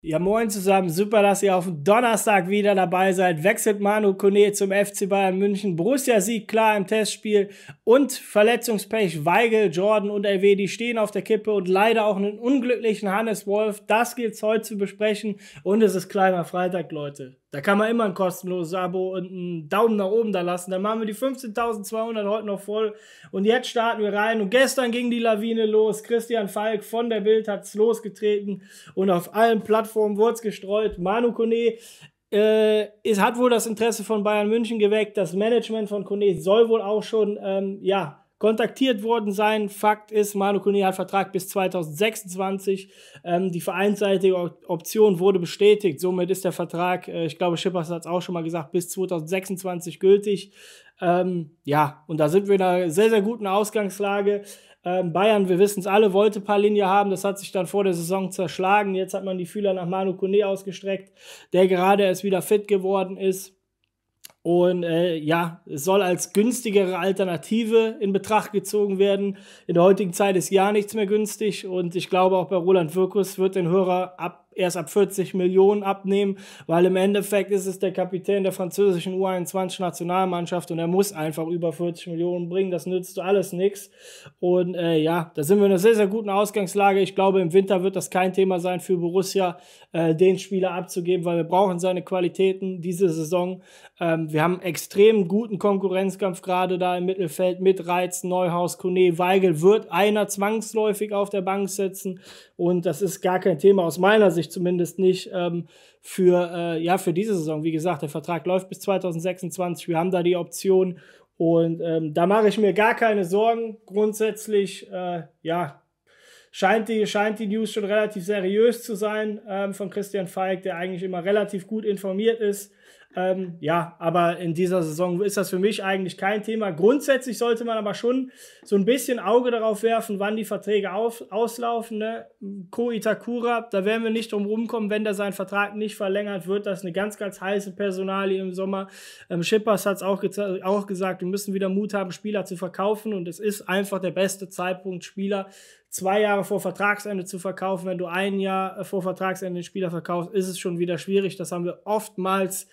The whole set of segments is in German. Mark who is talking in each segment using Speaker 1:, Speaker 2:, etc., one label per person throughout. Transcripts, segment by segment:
Speaker 1: Ja, moin zusammen. Super, dass ihr auf dem Donnerstag wieder dabei seid. Wechselt Manu Kone zum FC Bayern München. Borussia Sieg klar im Testspiel und Verletzungspech. Weigel, Jordan und LW, die stehen auf der Kippe und leider auch einen unglücklichen Hannes Wolf. Das gilt es heute zu besprechen und es ist kleiner Freitag, Leute. Da kann man immer ein kostenloses Abo und einen Daumen nach oben da lassen. Dann machen wir die 15.200 heute noch voll. Und jetzt starten wir rein. Und gestern ging die Lawine los. Christian Falk von der Bild hat es losgetreten und auf allen Plattformen wurde es gestreut. Manu Kone äh, es hat wohl das Interesse von Bayern München geweckt. Das Management von Kone soll wohl auch schon ähm, ja, kontaktiert worden sein. Fakt ist, Manu Kuni hat Vertrag bis 2026. Ähm, die vereinsseitige Option wurde bestätigt. Somit ist der Vertrag, äh, ich glaube, Schippers hat es auch schon mal gesagt, bis 2026 gültig. Ähm, ja, und da sind wir in einer sehr, sehr guten Ausgangslage. Ähm, Bayern, wir wissen es alle, wollte Palinja haben. Das hat sich dann vor der Saison zerschlagen. Jetzt hat man die Fühler nach Manu Kone ausgestreckt, der gerade erst wieder fit geworden ist. Und äh, ja, es soll als günstigere Alternative in Betracht gezogen werden. In der heutigen Zeit ist ja nichts mehr günstig. Und ich glaube, auch bei Roland Wirkus wird den Hörer ab erst ab 40 Millionen abnehmen, weil im Endeffekt ist es der Kapitän der französischen U21-Nationalmannschaft und er muss einfach über 40 Millionen bringen. Das nützt alles nichts. Und äh, ja, da sind wir in einer sehr, sehr guten Ausgangslage. Ich glaube, im Winter wird das kein Thema sein für Borussia, äh, den Spieler abzugeben, weil wir brauchen seine Qualitäten diese Saison. Ähm, wir haben einen extrem guten Konkurrenzkampf gerade da im Mittelfeld mit Reiz, Neuhaus, Kone, Weigel. Wird einer zwangsläufig auf der Bank sitzen? und das ist gar kein Thema aus meiner Sicht ich zumindest nicht ähm, für, äh, ja, für diese Saison. Wie gesagt, der Vertrag läuft bis 2026. Wir haben da die Option. Und ähm, da mache ich mir gar keine Sorgen. Grundsätzlich, äh, ja, scheint die, scheint die News schon relativ seriös zu sein ähm, von Christian Falk, der eigentlich immer relativ gut informiert ist. Ähm, ja, aber in dieser Saison ist das für mich eigentlich kein Thema. Grundsätzlich sollte man aber schon so ein bisschen Auge darauf werfen, wann die Verträge auf, auslaufen. Ne? Ko Itakura, da werden wir nicht drum rumkommen, wenn da seinen Vertrag nicht verlängert wird. Das ist eine ganz, ganz heiße Personalie im Sommer. Ähm, Schippers hat es auch, auch gesagt, wir müssen wieder Mut haben, Spieler zu verkaufen. Und es ist einfach der beste Zeitpunkt, Spieler zwei Jahre vor Vertragsende zu verkaufen. Wenn du ein Jahr äh, vor Vertragsende den Spieler verkaufst, ist es schon wieder schwierig. Das haben wir oftmals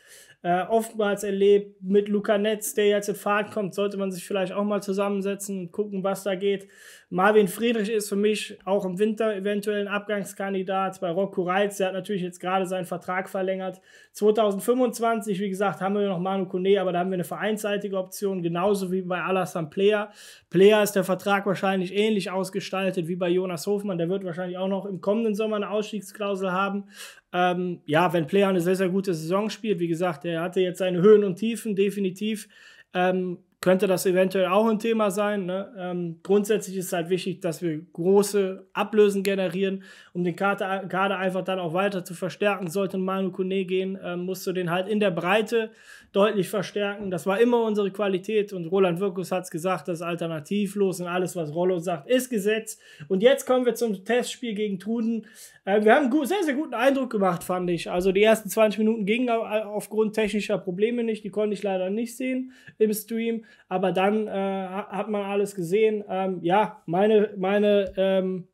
Speaker 1: äh, oftmals erlebt mit Luca Netz, der jetzt in Fahrt kommt, sollte man sich vielleicht auch mal zusammensetzen und gucken, was da geht. Marvin Friedrich ist für mich auch im Winter eventuell ein Abgangskandidat bei Rocco Reitz. Der hat natürlich jetzt gerade seinen Vertrag verlängert. 2025, wie gesagt, haben wir noch Manu Kone, aber da haben wir eine vereinsseitige Option, genauso wie bei Alassane Player. Player ist der Vertrag wahrscheinlich ähnlich ausgestaltet wie bei Jonas Hofmann. Der wird wahrscheinlich auch noch im kommenden Sommer eine Ausstiegsklausel haben. Ähm, ja, wenn Player eine sehr, sehr gute Saison spielt, wie gesagt, er hatte jetzt seine Höhen und Tiefen, definitiv. Ähm, könnte das eventuell auch ein Thema sein. Ne? Ähm, grundsätzlich ist es halt wichtig, dass wir große Ablösen generieren, um den Kader, Kader einfach dann auch weiter zu verstärken. Sollte Manu Kone gehen, ähm, musst du den halt in der Breite deutlich verstärken. Das war immer unsere Qualität und Roland Wirkus hat es gesagt, das ist alternativlos und alles, was Rollo sagt, ist Gesetz. Und jetzt kommen wir zum Testspiel gegen Truden. Äh, wir haben einen sehr, sehr guten Eindruck gemacht, fand ich. Also die ersten 20 Minuten gingen aufgrund technischer Probleme nicht, die konnte ich leider nicht sehen im Stream. Aber dann äh, hat man alles gesehen. Ähm, ja, meine, meine ähm,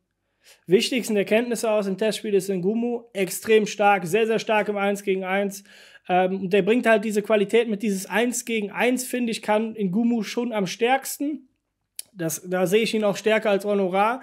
Speaker 1: wichtigsten Erkenntnisse aus dem Testspiel ist Ngumu. Extrem stark, sehr, sehr stark im 1 gegen 1. Ähm, der bringt halt diese Qualität mit. Dieses 1 gegen 1, finde ich, kann Ngumu schon am stärksten. Das, da sehe ich ihn auch stärker als Honorar.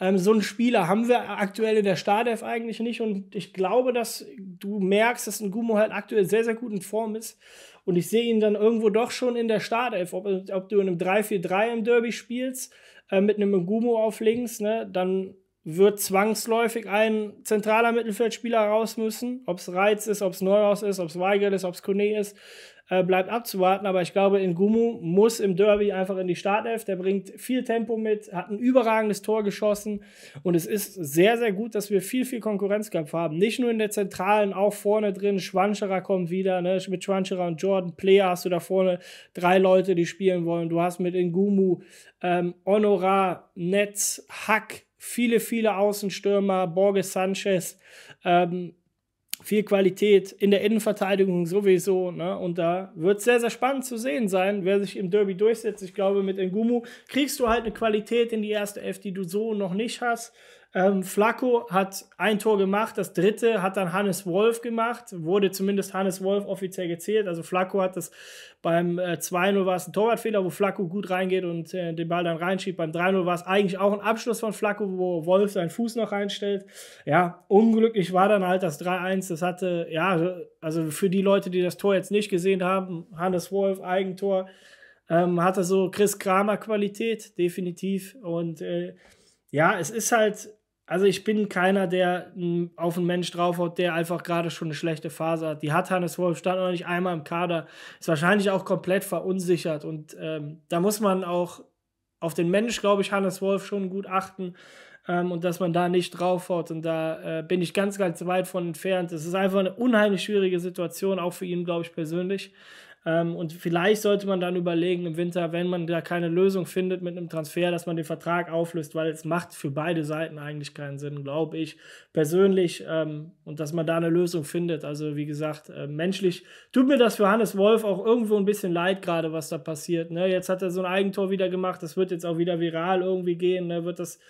Speaker 1: Ähm, so einen Spieler haben wir aktuell in der Startelf eigentlich nicht. Und ich glaube, dass du merkst, dass ein Gumo halt aktuell sehr, sehr gut in Form ist und ich sehe ihn dann irgendwo doch schon in der Startelf, ob, ob du in einem 3-4-3 im Derby spielst, äh, mit einem Gumo auf links, ne, dann wird zwangsläufig ein zentraler Mittelfeldspieler raus müssen, ob es Reiz ist, ob es Neuhaus ist, ob es Weigel ist, ob es Kone ist. Äh, bleibt abzuwarten, aber ich glaube, Ngumu muss im Derby einfach in die Startelf. Der bringt viel Tempo mit, hat ein überragendes Tor geschossen und es ist sehr, sehr gut, dass wir viel, viel Konkurrenzkampf haben. Nicht nur in der Zentralen, auch vorne drin. Schwanscherer kommt wieder, ne? mit Schwanscherer und Jordan Player hast du da vorne drei Leute, die spielen wollen. Du hast mit Ngumu, ähm, Honorar, Netz, Hack, viele, viele Außenstürmer, Borges Sanchez. Ähm, viel Qualität in der Innenverteidigung sowieso. Ne? Und da wird es sehr, sehr spannend zu sehen sein, wer sich im Derby durchsetzt. Ich glaube, mit Ngumu kriegst du halt eine Qualität in die erste Elf, die du so noch nicht hast. Ähm, Flacco hat ein Tor gemacht, das dritte hat dann Hannes Wolf gemacht, wurde zumindest Hannes Wolf offiziell gezählt. Also Flacco hat das beim äh, 2-0 war es ein Torwartfehler, wo Flacco gut reingeht und äh, den Ball dann reinschiebt. Beim 3-0 war es eigentlich auch ein Abschluss von Flacco, wo Wolf seinen Fuß noch reinstellt. Ja, unglücklich war dann halt das 3-1. Das hatte, ja, also für die Leute, die das Tor jetzt nicht gesehen haben, Hannes Wolf, Eigentor, ähm, hatte so Chris Kramer Qualität, definitiv. Und äh, ja, es ist halt also ich bin keiner, der hm, auf einen Mensch draufhaut, der einfach gerade schon eine schlechte Phase hat. Die hat Hannes Wolf, stand noch nicht einmal im Kader, ist wahrscheinlich auch komplett verunsichert. Und ähm, da muss man auch auf den Mensch, glaube ich, Hannes Wolf schon gut achten ähm, und dass man da nicht draufhaut. Und da äh, bin ich ganz, ganz weit von entfernt. Es ist einfach eine unheimlich schwierige Situation, auch für ihn, glaube ich, persönlich. Ähm, und vielleicht sollte man dann überlegen im Winter, wenn man da keine Lösung findet mit einem Transfer, dass man den Vertrag auflöst, weil es macht für beide Seiten eigentlich keinen Sinn, glaube ich persönlich. Ähm, und dass man da eine Lösung findet. Also wie gesagt, äh, menschlich tut mir das für Hannes Wolf auch irgendwo ein bisschen leid gerade, was da passiert. Ne? Jetzt hat er so ein Eigentor wieder gemacht. Das wird jetzt auch wieder viral irgendwie gehen. Ne? Wird das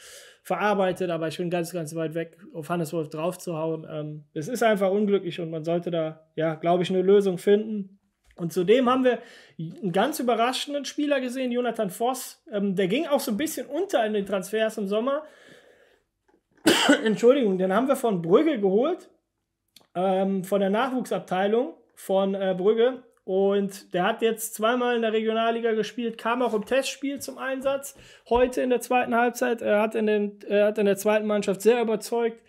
Speaker 1: verarbeitet, aber ich bin ganz, ganz weit weg, auf Hannes Wolf draufzuhauen. Ähm, es ist einfach unglücklich und man sollte da, ja, glaube ich, eine Lösung finden und zudem haben wir einen ganz überraschenden Spieler gesehen, Jonathan Voss. Ähm, der ging auch so ein bisschen unter in den Transfers im Sommer. Entschuldigung, den haben wir von Brügge geholt, ähm, von der Nachwuchsabteilung von äh, Brügge. Und der hat jetzt zweimal in der Regionalliga gespielt, kam auch im Testspiel zum Einsatz heute in der zweiten Halbzeit. Er hat in, den, er hat in der zweiten Mannschaft sehr überzeugt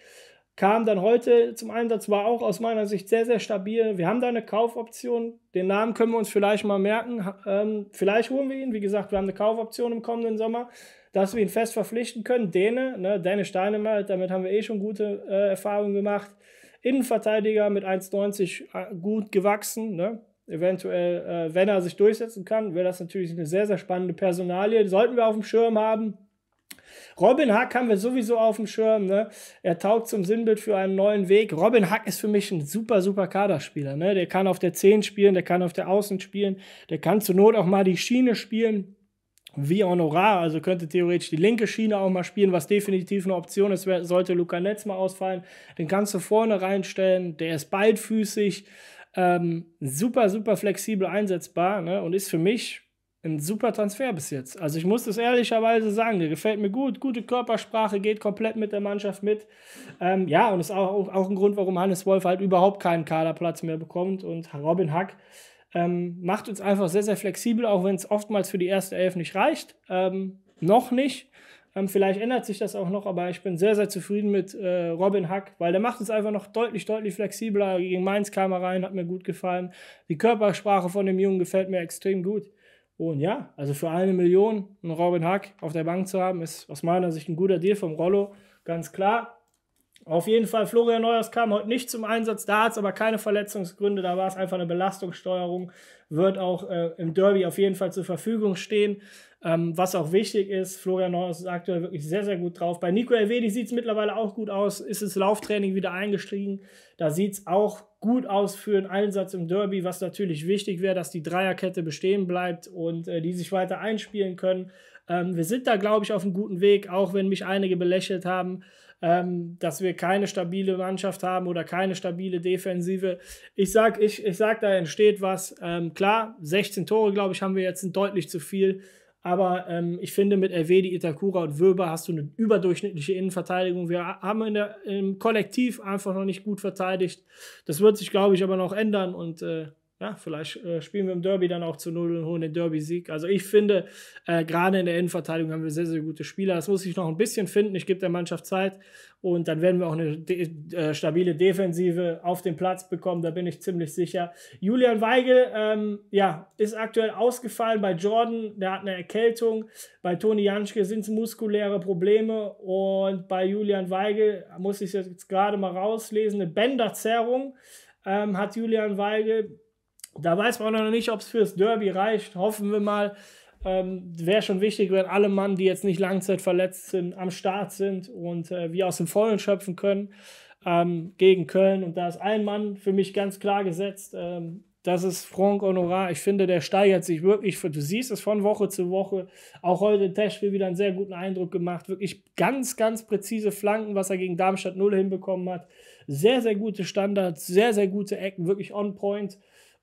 Speaker 1: kam dann heute zum Einsatz, war auch aus meiner Sicht sehr, sehr stabil. Wir haben da eine Kaufoption. Den Namen können wir uns vielleicht mal merken. Ähm, vielleicht holen wir ihn. Wie gesagt, wir haben eine Kaufoption im kommenden Sommer, dass wir ihn fest verpflichten können. Däne, ne, Däne Steinemal, damit haben wir eh schon gute äh, Erfahrungen gemacht. Innenverteidiger mit 1,90 äh, gut gewachsen. Ne? Eventuell, äh, wenn er sich durchsetzen kann, wäre das natürlich eine sehr, sehr spannende Personalie. Die sollten wir auf dem Schirm haben. Robin Hack haben wir sowieso auf dem Schirm. Ne? Er taugt zum Sinnbild für einen neuen Weg. Robin Hack ist für mich ein super, super Kaderspieler. Ne? Der kann auf der 10 spielen, der kann auf der Außen spielen, der kann zur Not auch mal die Schiene spielen wie Honorar, also könnte theoretisch die linke Schiene auch mal spielen, was definitiv eine Option ist, sollte Luca Netz mal ausfallen. Den kannst du vorne reinstellen, der ist beidfüßig, ähm, super, super flexibel einsetzbar ne? und ist für mich ein super Transfer bis jetzt. Also ich muss das ehrlicherweise sagen, der gefällt mir gut, gute Körpersprache, geht komplett mit der Mannschaft mit. Ähm, ja, und ist auch, auch ein Grund, warum Hannes Wolf halt überhaupt keinen Kaderplatz mehr bekommt und Robin Hack ähm, macht uns einfach sehr, sehr flexibel, auch wenn es oftmals für die erste Elf nicht reicht. Ähm, noch nicht. Ähm, vielleicht ändert sich das auch noch, aber ich bin sehr, sehr zufrieden mit äh, Robin Hack, weil der macht uns einfach noch deutlich, deutlich flexibler. Gegen Mainz kam er rein, hat mir gut gefallen. Die Körpersprache von dem Jungen gefällt mir extrem gut. Und ja, also für eine Million einen Robin Hack auf der Bank zu haben, ist aus meiner Sicht ein guter Deal vom Rollo, ganz klar. Auf jeden Fall, Florian Neuers kam heute nicht zum Einsatz, da hat es aber keine Verletzungsgründe, da war es einfach eine Belastungssteuerung, wird auch äh, im Derby auf jeden Fall zur Verfügung stehen. Ähm, was auch wichtig ist, Florian Neuers ist aktuell wirklich sehr, sehr gut drauf. Bei Nico Elvedi sieht es mittlerweile auch gut aus, ist das Lauftraining wieder eingestiegen. Da sieht es auch gut ausführen, Einsatz im Derby, was natürlich wichtig wäre, dass die Dreierkette bestehen bleibt und äh, die sich weiter einspielen können. Ähm, wir sind da, glaube ich, auf einem guten Weg, auch wenn mich einige belächelt haben, ähm, dass wir keine stabile Mannschaft haben oder keine stabile Defensive. Ich sage, ich, ich sag, da entsteht was. Ähm, klar, 16 Tore, glaube ich, haben wir jetzt sind deutlich zu viel. Aber ähm, ich finde, mit Elvedi, Itakura und Wöber hast du eine überdurchschnittliche Innenverteidigung. Wir haben in der, im Kollektiv einfach noch nicht gut verteidigt. Das wird sich, glaube ich, aber noch ändern. Und äh, ja, vielleicht äh, spielen wir im Derby dann auch zu Null und holen den Derby-Sieg. Also ich finde, äh, gerade in der Innenverteidigung haben wir sehr, sehr gute Spieler. Das muss ich noch ein bisschen finden. Ich gebe der Mannschaft Zeit und dann werden wir auch eine de äh, stabile Defensive auf den Platz bekommen. Da bin ich ziemlich sicher. Julian Weigel, ähm, ja, ist aktuell ausgefallen. Bei Jordan, der hat eine Erkältung. Bei Toni Janschke sind es muskuläre Probleme und bei Julian Weigel muss ich jetzt gerade mal rauslesen, eine Bänderzerrung. Ähm, hat Julian Weigel da weiß man noch nicht, ob es fürs Derby reicht. Hoffen wir mal. Ähm, Wäre schon wichtig, wenn alle Mann, die jetzt nicht langzeitverletzt sind, am Start sind und äh, wir aus dem Vollen schöpfen können ähm, gegen Köln. Und da ist ein Mann für mich ganz klar gesetzt. Ähm, das ist Franck Honorat. Ich finde, der steigert sich wirklich. Du siehst es von Woche zu Woche. Auch heute im Testspiel wieder einen sehr guten Eindruck gemacht. Wirklich ganz, ganz präzise Flanken, was er gegen Darmstadt 0 hinbekommen hat. Sehr, sehr gute Standards, sehr, sehr gute Ecken, wirklich on point.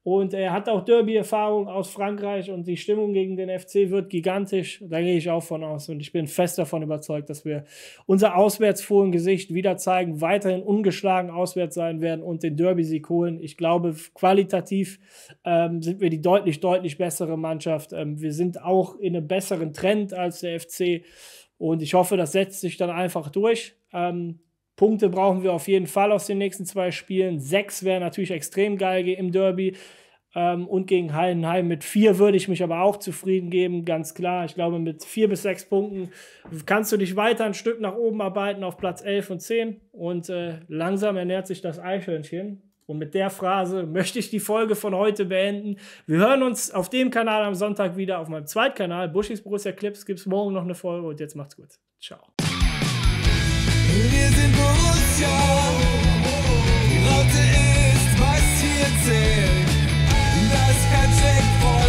Speaker 1: Und er hat auch Derby-Erfahrung aus Frankreich und die Stimmung gegen den FC wird gigantisch. Da gehe ich auch von aus und ich bin fest davon überzeugt, dass wir unser Auswärtsfohlen-Gesicht wieder zeigen, weiterhin ungeschlagen auswärts sein werden und den Derby-Sieg holen. Ich glaube, qualitativ ähm, sind wir die deutlich, deutlich bessere Mannschaft. Ähm, wir sind auch in einem besseren Trend als der FC und ich hoffe, das setzt sich dann einfach durch. Ähm, Punkte brauchen wir auf jeden Fall aus den nächsten zwei Spielen. Sechs wäre natürlich extrem geil im Derby. Ähm, und gegen Hallenheim mit vier würde ich mich aber auch zufrieden geben, ganz klar. Ich glaube, mit vier bis sechs Punkten kannst du dich weiter ein Stück nach oben arbeiten auf Platz 11 und 10. Und äh, langsam ernährt sich das Eichhörnchen. Und mit der Phrase möchte ich die Folge von heute beenden. Wir hören uns auf dem Kanal am Sonntag wieder, auf meinem Zweitkanal. Buschis Borussia Clips gibt es morgen noch eine Folge und jetzt macht's gut. Ciao. Wir sind Borussia, die Raute ist, was hier zählt. Das ist kein Checkpoint.